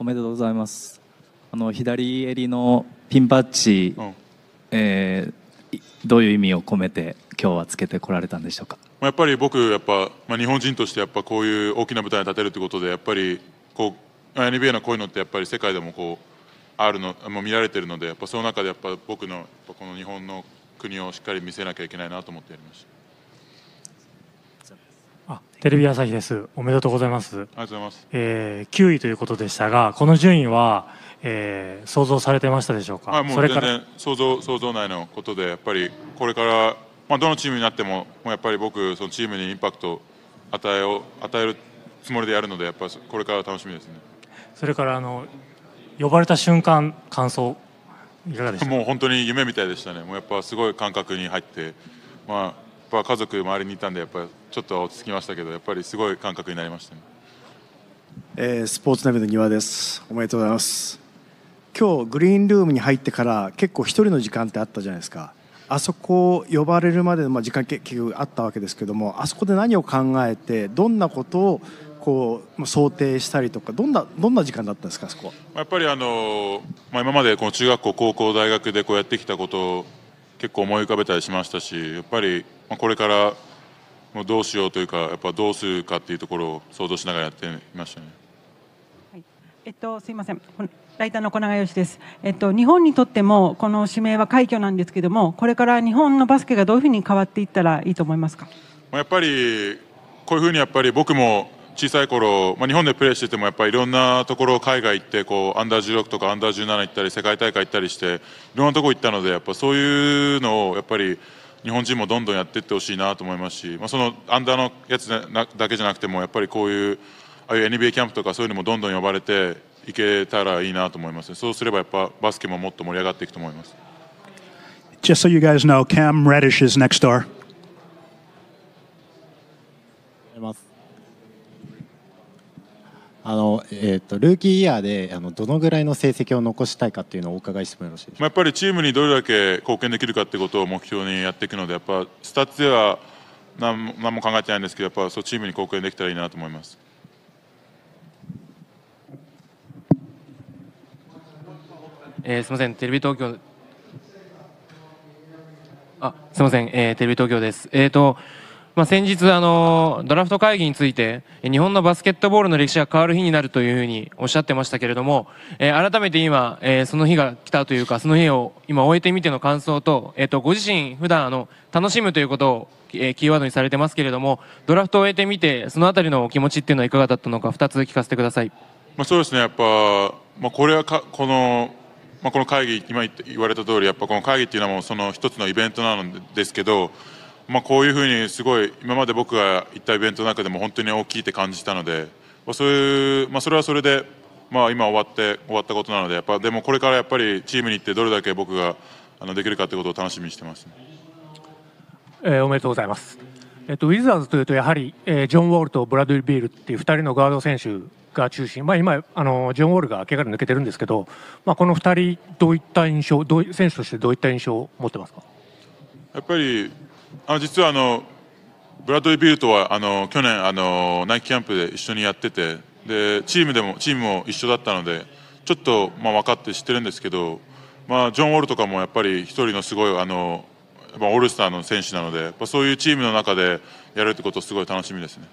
おめでとうございますあの左襟のピンバッジ、うん、えー、どういう意味を込めて今日はつけてこられたんでしょうかやっぱり僕やっぱ、まあ、日本人としてやっぱこういう大きな舞台に立てるということでやっぱりこう NBA のこういうのってやっぱり世界でもこうあるのも見られてるのでやっぱその中でやっぱ僕のこの日本の国をしっかり見せなきゃいけないなと思ってやりました。テレビ朝日です。おめでとうございます。ありがとうございます。えー、9位ということでしたが、この順位は、えー、想像されてましたでしょうか。はい、もう全然想像想像内のことでやっぱりこれからまあどのチームになってももうやっぱり僕そのチームにインパクト与えを与えるつもりでやるのでやっぱりこれから楽しみですね。それからあの呼ばれた瞬間感想いかがでしたもう本当に夢みたいでしたね。もうやっぱすごい感覚に入ってまあ。ぱ家族周りにいたんでやっぱちょっと落ち着きましたけどやっぱりすごい感覚になりましたね、えー、スポーツナビの庭ですおめでとうございます今日グリーンルームに入ってから結構一人の時間ってあったじゃないですかあそこ呼ばれるまでの時間結局あったわけですけどもあそこで何を考えてどんなことをこう想定したりとかどんなどんな時間だったんですかそこやっぱりあの、まあ、今までこの中学校高校大学でこうやってきたことを結構思い浮かべたりしましたしやっぱりこれからもうどうしようというか、やっぱどうするかっていうところを想像しながらやっていましたね。えっと、すいません。ライターの小永義です。えっと、日本にとっても、この指名は快挙なんですけども、これから日本のバスケがどういうふうに変わっていったらいいと思いますか。やっぱり、こういうふうにやっぱり僕も小さい頃、まあ、日本でプレーしててもやっぱりいろんなところ海外行ってこうアンダー16とかアンダー17行ったり世界大会行ったりしていろんなところ行ったのでやっぱそういうのをやっぱり日本人もどんどんやっていってほしいなと思いますし、まあ、そのアンダーのやつだけじゃなくてもやっぱりこういうああいう NBA キャンプとかそういうのもどんどん呼ばれていけたらいいなと思います、そうすればやっぱバスケももっと盛り上がっていくと思います。Just so you guys know, Cam Reddish is next door. えーと、ルーキーイヤーであのどのぐらいの成績を残したいかっていうのをお伺いしてもよろしいですか、まあ、やっぱりチームにどれだけ貢献できるかってことを目標にやっていくのでやっぱスタッツでは何も何も考えてないんですけどやっぱそうチームに貢献できたらいいなと思います。えー、すみませんテレビ東京あすみません、えー、テレビ東京です。えっ、ー、とまあ、先日、あのドラフト会議について日本のバスケットボールの歴史が変わる日になるというふうにおっしゃってましたけれども、えー、改めて今、えー、その日が来たというかその日を今終えてみての感想と,、えー、とご自身普段あの楽しむということを、えキーワードにされてますけれどもドラフトを終えてみてその辺りのお気持ちっていうのはいかがだったのか2つ聞かせてください。まあ、そうですねやっぱ、まあ、これはかこのまあ、この会議今言われた通りやっぱこの会議っていうのはもうその一つのイベントなのですけどまあ、こういうふうにすごい今まで僕が行ったイベントの中でも本当に大きいって感じたので、まあ、そういう、まあ、それはそれで、まあ、今終わって終わったことなのでやっぱでもこれからやっぱりチームに行ってどれだけ僕があのできるかってことを楽しみにしてます、ね、えー、おめでとうございます。えっと、ウィザーズというとやはり、えー、ジョン・ウォールとブラドリー・ビールっていう2人のガード選手が中心、まあ、今あの、ジョン・ウォールが怪我で抜けてるんですけど、まあ、この2人どういった印象どう選手としてどういった印象を持ってますかやっぱりあの実はあのブラッドリー・ビルとはあの去年あのナイキキャンプで一緒にやっててでチームでもチームも一緒だったのでちょっと、まあ、分かって知ってるんですけど、まあ、ジョン・ウォールとかもやっぱり一人のすごいあの、まオールスターの選手なので、まそういうチームの中でやるってことすごい楽しみですね。